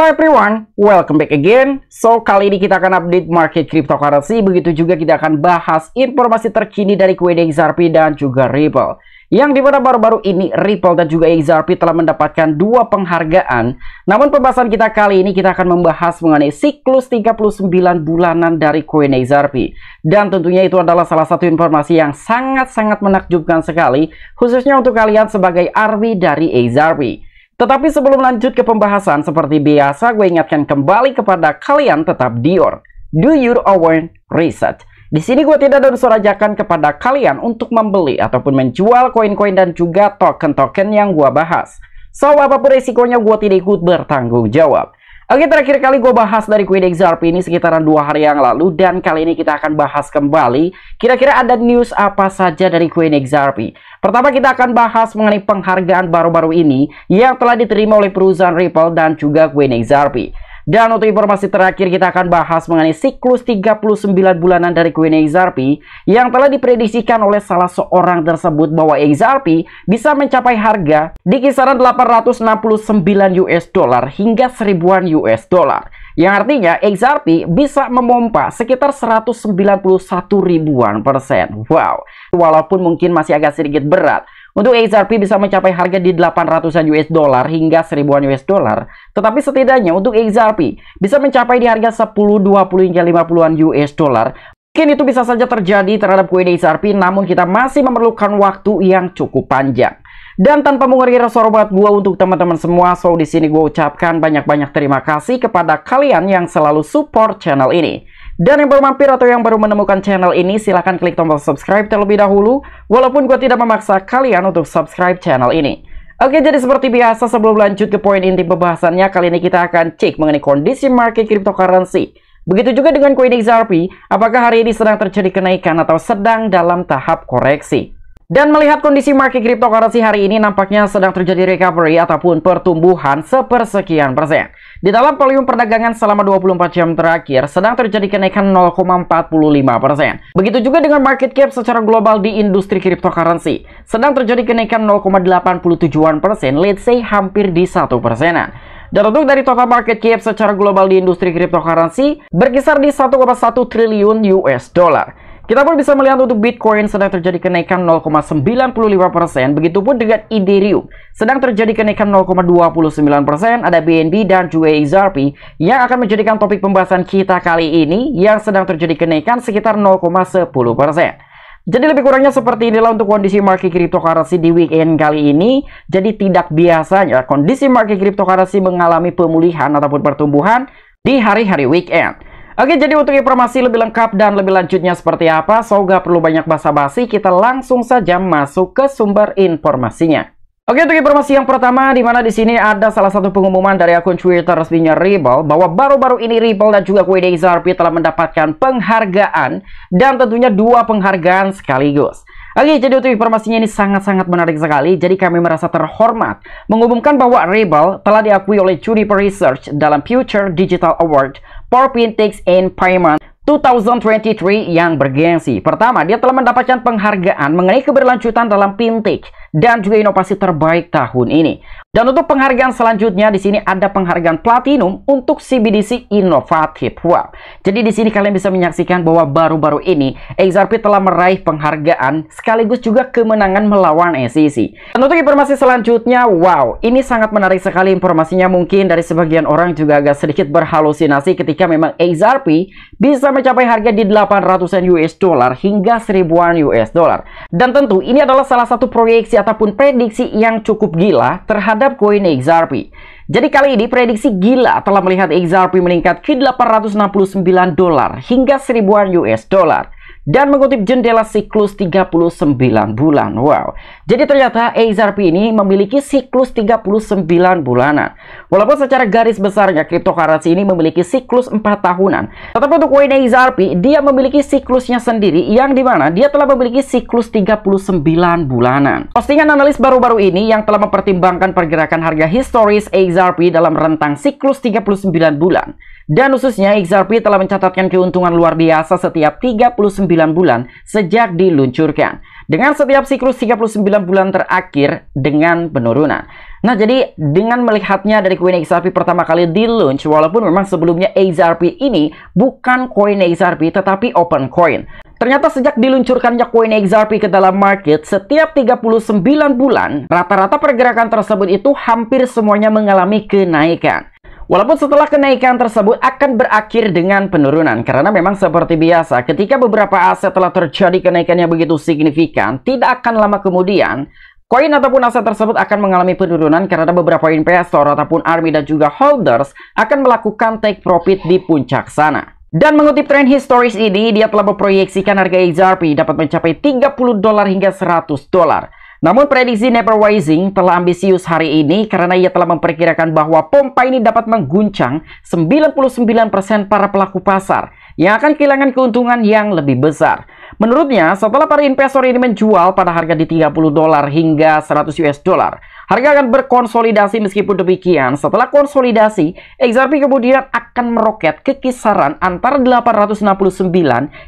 Hello everyone, welcome back again. So, kali ini kita akan update market cryptocurrency, begitu juga kita akan bahas informasi terkini dari Kuwait XRP dan juga Ripple. Yang dimana baru-baru ini Ripple dan juga XRP telah mendapatkan dua penghargaan. Namun pembahasan kita kali ini kita akan membahas mengenai siklus 39 bulanan dari Coin XRP. Dan tentunya itu adalah salah satu informasi yang sangat-sangat menakjubkan sekali, khususnya untuk kalian sebagai ARMY dari XRP. Tetapi sebelum lanjut ke pembahasan, seperti biasa gue ingatkan kembali kepada kalian tetap Dior. Do your own research. Di sini gue tidak ada unsur ajakan kepada kalian untuk membeli ataupun menjual koin-koin dan juga token-token yang gue bahas. So, apapun risikonya gue tidak ikut bertanggung jawab. Oke, terakhir kali gue bahas dari Queen XRP ini sekitaran dua hari yang lalu dan kali ini kita akan bahas kembali kira-kira ada news apa saja dari Queen XRP. Pertama kita akan bahas mengenai penghargaan baru-baru ini yang telah diterima oleh perusahaan Ripple dan juga Queen XRP. Dan untuk informasi terakhir kita akan bahas mengenai siklus 39 bulanan dari Queen XRP yang telah diprediksikan oleh salah seorang tersebut bahwa XRP bisa mencapai harga di kisaran 869 US dollar hingga seribuan US dollar. Yang artinya XRP bisa memompa sekitar 191 ribuan persen. Wow, walaupun mungkin masih agak sedikit berat. Untuk XRP bisa mencapai harga di 800-an US dollar hingga 1000-an US dollar. Tetapi setidaknya untuk XRP bisa mencapai di harga 10, 20 hingga 50-an US dollar. Mungkin itu bisa saja terjadi terhadap koin XRP namun kita masih memerlukan waktu yang cukup panjang. Dan tanpa mengurangi rasa buat gue untuk teman-teman semua, so di sini gue ucapkan banyak-banyak terima kasih kepada kalian yang selalu support channel ini. Dan yang baru mampir atau yang baru menemukan channel ini, silahkan klik tombol subscribe terlebih dahulu, walaupun gue tidak memaksa kalian untuk subscribe channel ini. Oke, jadi seperti biasa sebelum lanjut ke poin inti pembahasannya, kali ini kita akan cek mengenai kondisi market cryptocurrency. Begitu juga dengan koin XRP, apakah hari ini sedang terjadi kenaikan atau sedang dalam tahap koreksi. Dan melihat kondisi market cryptocurrency hari ini nampaknya sedang terjadi recovery ataupun pertumbuhan sepersekian persen. Di dalam volume perdagangan selama 24 jam terakhir sedang terjadi kenaikan 0,45 persen. Begitu juga dengan market cap secara global di industri cryptocurrency. Sedang terjadi kenaikan 0,87 persen, let's say hampir di satu persenan. Dan untuk dari total market cap secara global di industri cryptocurrency berkisar di 1,1 triliun US dollar. Kita pun bisa melihat untuk Bitcoin sedang terjadi kenaikan 0,95%, begitupun dengan Ethereum sedang terjadi kenaikan 0,29%, ada BNB dan juga XRP yang akan menjadikan topik pembahasan kita kali ini yang sedang terjadi kenaikan sekitar 0,10%. Jadi lebih kurangnya seperti inilah untuk kondisi market cryptocurrency di weekend kali ini. Jadi tidak biasanya kondisi market cryptocurrency mengalami pemulihan ataupun pertumbuhan di hari-hari weekend. Oke, jadi untuk informasi lebih lengkap dan lebih lanjutnya seperti apa, so gak perlu banyak basa-basi, kita langsung saja masuk ke sumber informasinya. Oke, untuk informasi yang pertama, di mana di sini ada salah satu pengumuman dari akun Twitter resminya Ripple bahwa baru-baru ini Ripple dan juga Coinbase XRP telah mendapatkan penghargaan dan tentunya dua penghargaan sekaligus. Oke, jadi untuk informasinya ini sangat-sangat menarik sekali. Jadi kami merasa terhormat mengumumkan bahwa Rebel telah diakui oleh Juniper Research dalam Future Digital Award for Fintech and Payment 2023 yang bergensi Pertama, dia telah mendapatkan penghargaan mengenai keberlanjutan dalam fintech dan juga inovasi terbaik tahun ini. Dan untuk penghargaan selanjutnya di sini ada penghargaan platinum untuk CBDC Innovative Wow. Jadi di sini kalian bisa menyaksikan bahwa baru-baru ini XRP telah meraih penghargaan sekaligus juga kemenangan melawan SEC. Dan untuk informasi selanjutnya, wow, ini sangat menarik sekali informasinya mungkin dari sebagian orang juga agak sedikit berhalusinasi ketika memang XRP bisa mencapai harga di 800-an US dollar hingga 1000-an US dollar. Dan tentu ini adalah salah satu proyeksi ataupun prediksi yang cukup gila terhadap koin XRP. Jadi kali ini prediksi gila telah melihat XRP meningkat ke 869 dolar hingga seribuan US dollar dan mengutip jendela siklus 39 bulan. Wow. Jadi ternyata XRP ini memiliki siklus 39 bulanan. Walaupun secara garis besarnya cryptocurrency ini memiliki siklus 4 tahunan. Tetapi untuk koin XRP dia memiliki siklusnya sendiri yang dimana dia telah memiliki siklus 39 bulanan. Postingan analis baru-baru ini yang telah mempertimbangkan pergerakan harga historis XRP dalam rentang siklus 39 bulan. Dan khususnya XRP telah mencatatkan keuntungan luar biasa setiap 39 bulan sejak diluncurkan. Dengan setiap siklus 39 bulan terakhir dengan penurunan. Nah, jadi dengan melihatnya dari koin XRP pertama kali di launch, walaupun memang sebelumnya XRP ini bukan koin XRP tetapi open coin. Ternyata sejak diluncurkannya koin XRP ke dalam market, setiap 39 bulan, rata-rata pergerakan tersebut itu hampir semuanya mengalami kenaikan. Walaupun setelah kenaikan tersebut akan berakhir dengan penurunan karena memang seperti biasa ketika beberapa aset telah terjadi kenaikannya begitu signifikan tidak akan lama kemudian Koin ataupun aset tersebut akan mengalami penurunan karena beberapa investor ataupun army dan juga holders akan melakukan take profit di puncak sana. Dan mengutip tren historis ini, dia telah memproyeksikan harga XRP dapat mencapai 30 dolar hingga 100 dolar. Namun prediksi Never Rising telah ambisius hari ini karena ia telah memperkirakan bahwa pompa ini dapat mengguncang 99% para pelaku pasar yang akan kehilangan keuntungan yang lebih besar. Menurutnya, setelah para investor ini menjual pada harga di 30 dolar hingga 100 US dollar, harga akan berkonsolidasi meskipun demikian. Setelah konsolidasi, XRP kemudian akan meroket ke kisaran antara 869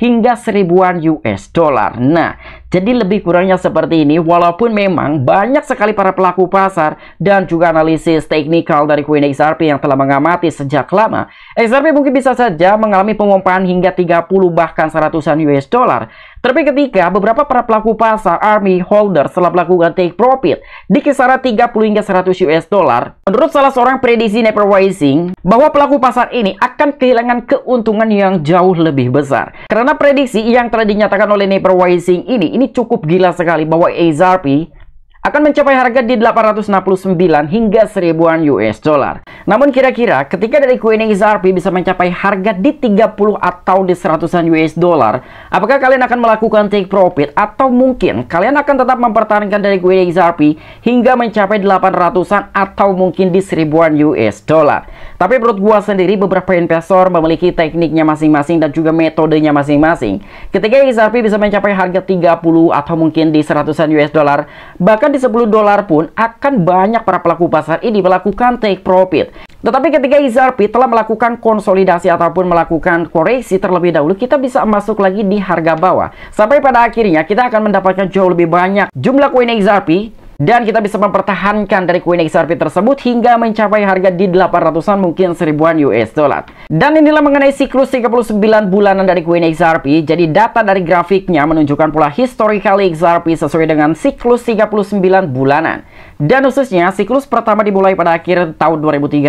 hingga seribuan US dollar. Nah, jadi lebih kurangnya seperti ini, walaupun memang banyak sekali para pelaku pasar dan juga analisis teknikal dari Queen XRP yang telah mengamati sejak lama, XRP mungkin bisa saja mengalami pengumpahan hingga 30 bahkan seratusan US dollar. Tapi ketika beberapa para pelaku pasar army holder telah melakukan take profit di kisaran 30 hingga 100 US dollar, menurut salah seorang prediksi Neverwising bahwa pelaku pasar ini akan kehilangan keuntungan yang jauh lebih besar. Karena prediksi yang telah dinyatakan oleh Neverwising ini ini ini cukup gila sekali bahwa XRP akan mencapai harga di 869 hingga seribuan US dollar. Namun kira-kira ketika dari Kuening XRP bisa mencapai harga di 30 atau di 100-an US dollar, apakah kalian akan melakukan take profit atau mungkin kalian akan tetap mempertahankan dari Kuening XRP hingga mencapai 800-an atau mungkin di 1000-an US dollar. Tapi menurut gua sendiri beberapa investor memiliki tekniknya masing-masing dan juga metodenya masing-masing. Ketika XRP bisa mencapai harga 30 atau mungkin di 100-an US dollar, bahkan di 10 dolar pun akan banyak para pelaku pasar ini melakukan take profit tetapi ketika XRP telah melakukan konsolidasi ataupun melakukan koreksi terlebih dahulu, kita bisa masuk lagi di harga bawah. Sampai pada akhirnya kita akan mendapatkan jauh lebih banyak jumlah koin XRP dan kita bisa mempertahankan dari Queen XRP tersebut hingga mencapai harga di 800-an mungkin seribuan US dollar. Dan inilah mengenai siklus 39 bulanan dari Queen XRP. Jadi data dari grafiknya menunjukkan pula historical XRP sesuai dengan siklus 39 bulanan. Dan khususnya siklus pertama dimulai pada akhir tahun 2013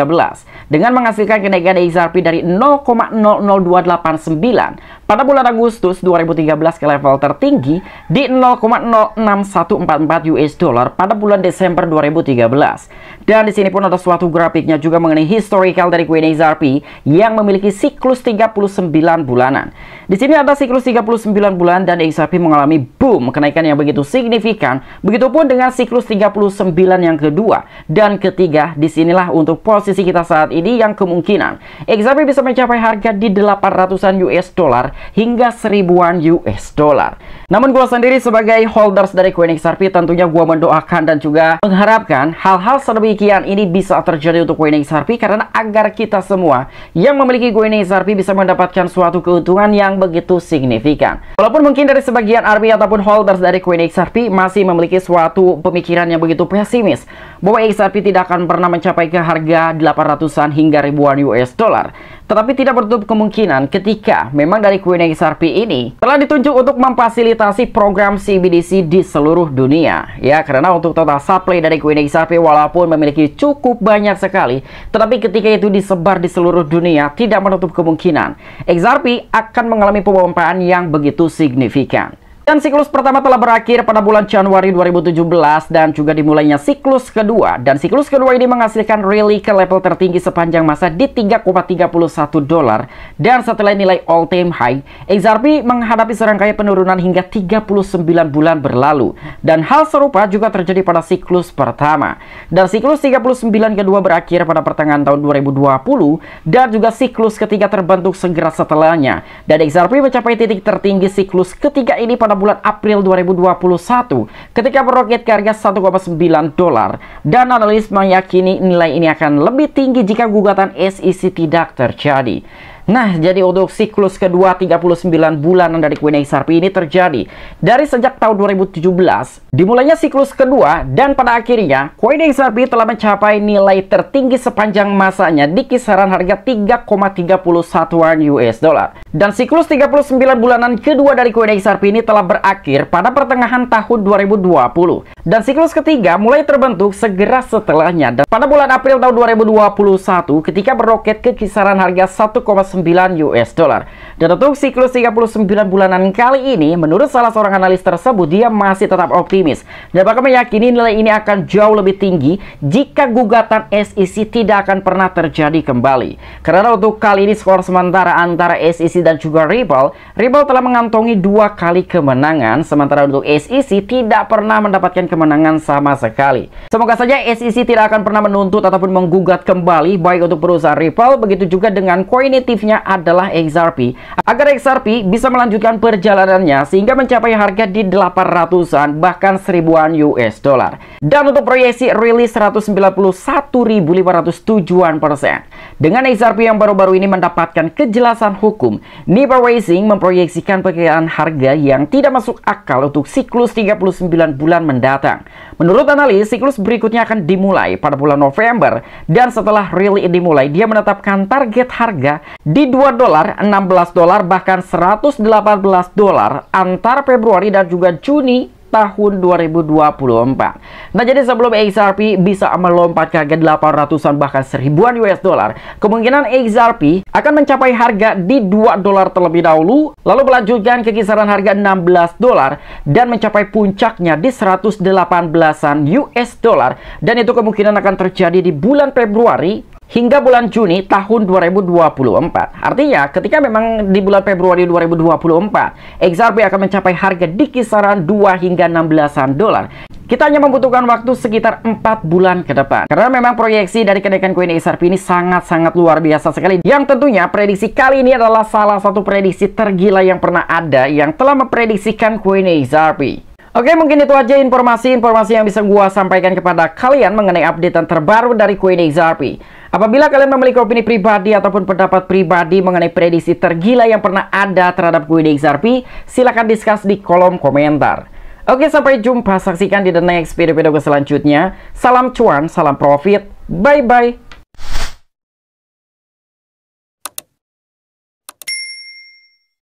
dengan menghasilkan kenaikan XRP dari 0,00289 pada bulan Agustus 2013 ke level tertinggi di 0,06144 US dollar pada bulan Desember 2013. Dan di sini pun ada suatu grafiknya juga mengenai historical dari Queen XRP yang memiliki siklus 39 bulanan. Di sini ada siklus 39 bulan dan XRP mengalami boom kenaikan yang begitu signifikan. Begitupun dengan siklus 39 yang kedua dan ketiga. Disinilah untuk posisi kita saat ini yang kemungkinan XRP bisa mencapai harga di 800-an US dollar hingga seribuan US dollar. Namun gue sendiri sebagai holders dari Queen XRP tentunya gue mendoakan dan juga mengharapkan hal-hal sedemikian ini bisa terjadi untuk Queen XRP karena agar kita semua yang memiliki Queen XRP bisa mendapatkan suatu keuntungan yang begitu signifikan. Walaupun mungkin dari sebagian arbi ataupun holders dari Queen XRP masih memiliki suatu pemikiran yang begitu pesimis bahwa XRP tidak akan pernah mencapai ke harga 800-an hingga ribuan US dollar. Tetapi tidak bertutup kemungkinan ketika memang dari Kuning XRP ini telah ditunjuk untuk memfasilitasi program CBDC di seluruh dunia. Ya, karena untuk total supply dari Kuning XRP walaupun memiliki cukup banyak sekali, tetapi ketika itu disebar di seluruh dunia tidak menutup kemungkinan XRP akan mengalami pemompaan yang begitu signifikan. Dan siklus pertama telah berakhir pada bulan Januari 2017 dan juga dimulainya siklus kedua. Dan siklus kedua ini menghasilkan rally ke level tertinggi sepanjang masa di 3,31 dolar. Dan setelah nilai all time high, XRP menghadapi serangkaian penurunan hingga 39 bulan berlalu. Dan hal serupa juga terjadi pada siklus pertama. Dan siklus 39 kedua berakhir pada pertengahan tahun 2020 dan juga siklus ketiga terbentuk segera setelahnya. Dan XRP mencapai titik tertinggi siklus ketiga ini pada pada bulan April 2021 ketika meroket ke harga 1,9 dolar dan analis meyakini nilai ini akan lebih tinggi jika gugatan SEC tidak terjadi. Nah, jadi untuk siklus kedua 39 bulanan dari Queen XRP ini terjadi dari sejak tahun 2017, dimulainya siklus kedua dan pada akhirnya Queen XRP telah mencapai nilai tertinggi sepanjang masanya di kisaran harga 3,31 US dollar. Dan siklus 39 bulanan kedua dari Queen XRP ini telah berakhir pada pertengahan tahun 2020. Dan siklus ketiga mulai terbentuk segera setelahnya. Dan pada bulan April tahun 2021 ketika meroket ke kisaran harga 1,9 US dollar. Dan untuk siklus 39 bulanan kali ini menurut salah seorang analis tersebut dia masih tetap optimis dan bahkan meyakini nilai ini akan jauh lebih tinggi jika gugatan SEC tidak akan pernah terjadi kembali. Karena untuk kali ini skor sementara antara SEC dan juga Ripple, Ripple telah mengantongi dua kali kemenangan sementara untuk SEC tidak pernah mendapatkan kemenangan sama sekali. Semoga saja SEC tidak akan pernah menuntut ataupun menggugat kembali baik untuk perusahaan Ripple, begitu juga dengan koinitifnya adalah XRP. Agar XRP bisa melanjutkan perjalanannya sehingga mencapai harga di 800-an bahkan seribuan US dollar. Dan untuk proyeksi rilis 191507 tujuan persen. Dengan XRP yang baru-baru ini mendapatkan kejelasan hukum, Nipah Racing memproyeksikan perkiraan harga yang tidak masuk akal untuk siklus 39 bulan mendatang mendatang. Menurut analis, siklus berikutnya akan dimulai pada bulan November dan setelah rally dimulai, dia menetapkan target harga di 2 dolar, 16 dolar, bahkan 118 dolar antara Februari dan juga Juni tahun 2024. Nah jadi sebelum XRP bisa melompat ke harga 800-an bahkan seribuan US dollar, kemungkinan XRP akan mencapai harga di 2 dolar terlebih dahulu, lalu melanjutkan ke kisaran harga 16 dolar dan mencapai puncaknya di 118-an US dollar dan itu kemungkinan akan terjadi di bulan Februari hingga bulan Juni tahun 2024. Artinya, ketika memang di bulan Februari 2024, XRP akan mencapai harga di kisaran 2 hingga 16-an dolar. Kita hanya membutuhkan waktu sekitar 4 bulan ke depan. Karena memang proyeksi dari kenaikan koin XRP ini sangat-sangat luar biasa sekali. Yang tentunya prediksi kali ini adalah salah satu prediksi tergila yang pernah ada yang telah memprediksikan koin XRP. Oke, mungkin itu aja informasi-informasi yang bisa gua sampaikan kepada kalian mengenai update terbaru dari koin XRP. Apabila kalian memiliki opini pribadi ataupun pendapat pribadi mengenai prediksi tergila yang pernah ada terhadap gue XRP, silahkan diskus di kolom komentar. Oke, sampai jumpa. Saksikan di the next video-video selanjutnya. Salam cuan, salam profit. Bye-bye.